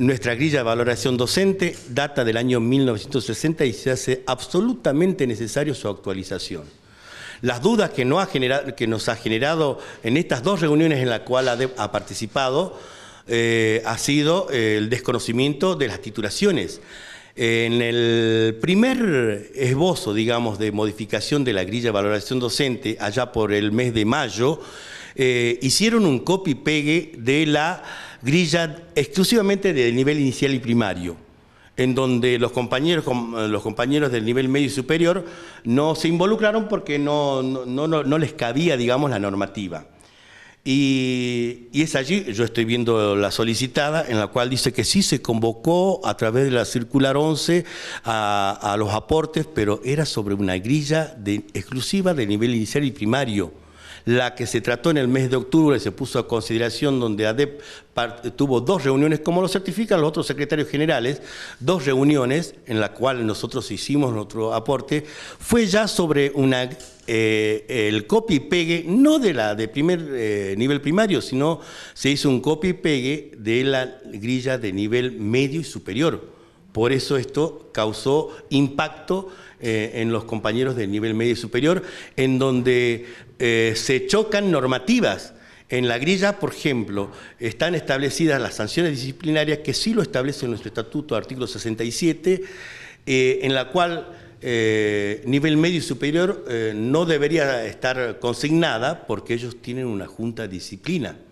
Nuestra grilla de valoración docente data del año 1960 y se hace absolutamente necesario su actualización. Las dudas que, ha generado, que nos ha generado en estas dos reuniones en las cuales ha, participado eh, ha sido el desconocimiento de las titulaciones. En el primer esbozo, digamos, de modificación de la grilla de valoración docente, allá por el mes de mayo, eh, hicieron un copy-pegue de la grilla exclusivamente del nivel inicial y primario, en donde los compañeros, eh, los compañeros del nivel medio y superior no se involucraron porque no, les cabía, digamos, la normativa. Y, es allí, yo estoy viendo la solicitada, en la cual dice que sí se convocó a través de la circular 11 a, a los aportes, pero era sobre una grilla de, exclusiva de nivel inicial y primario la que se trató en el mes de octubre se puso a consideración donde ADEP tuvo dos reuniones, como lo certifican los otros secretarios generales, dos reuniones en las cuales nosotros hicimos nuestro aporte, fue ya sobre una, eh, el copy y pegue, no de la de primer eh, nivel primario, sino se hizo un copy y pegue de la grilla de nivel medio y superior por eso esto causó impacto eh, en los compañeros del nivel medio y superior, en donde eh, se chocan normativas. En la grilla, por ejemplo, están establecidas las sanciones disciplinarias que sí lo establece nuestro estatuto, artículo 67, eh, en la cual nivel medio y superior no debería estar consignada porque ellos tienen una junta disciplina.